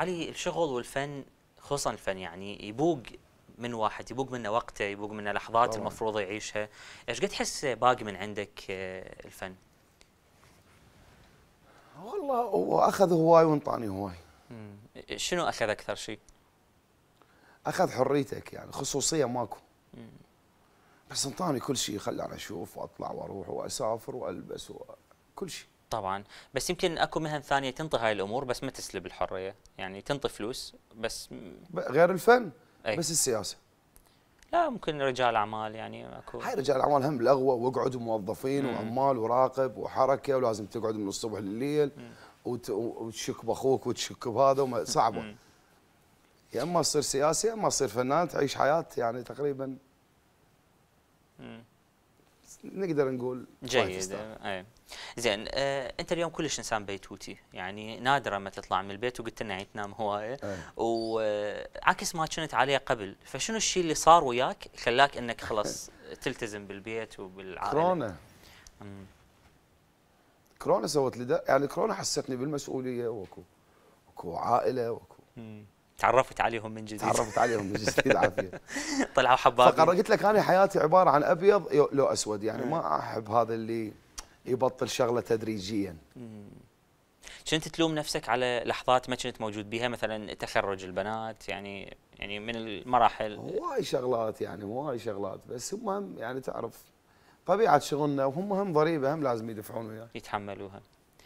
علي الشغل والفن خصوصا الفن يعني يبوق من واحد يبوق منه وقته يبوق منه لحظات طبعا. المفروض يعيشها ايش قد تحس باقي من عندك آه، الفن والله هو اخذ هواي وانطاني هواي شنو اخذ اكثر شيء اخذ حريتك يعني خصوصيه ماكو مم. بس انطاني كل شيء خلاني اشوف واطلع واروح واسافر والبس وكل شيء طبعا بس يمكن اكو مهن ثانيه تنطي هاي الامور بس ما تسلب الحريه يعني تنطي فلوس بس غير الفن أي. بس السياسه لا ممكن رجال اعمال يعني اكو هاي رجال اعمال هم بالاغوى واقعدوا موظفين وعمال وراقب وحركه ولازم تقعد من الصبح لليل وت... وتشك باخوك وتشك بهذا صعبه يا اما تصير سياسي يا اما تصير فنان تعيش حياه يعني تقريبا نقدر نقول جيد إيه. زين آه، انت اليوم كلش انسان بيتوتي يعني نادرا ما تطلع من البيت وقلت لنا يعني تنام هوايه إيه. وعكس آه، ما كنت عليه قبل فشنو الشيء اللي صار وياك خلاك انك خلص تلتزم بالبيت وبالعائله كورونا كورونا سوت لي يعني كورونا حستني بالمسؤوليه واكو واكو عائله واكو تعرفت عليهم من جديد تعرفت عليهم من جديد عافيه طلعوا حبابي فقر قلت لك انا حياتي عباره عن ابيض لو اسود يعني ما احب هذا اللي يبطل شغله تدريجيا كنت تلوم نفسك على لحظات ما كنت موجود بها مثلا تخرج البنات يعني يعني من المراحل هواي شغلات يعني هواي شغلات بس هم يعني تعرف طبيعه شغلنا وهم هم ضريبه هم لازم يدفعون وياك يتحملوها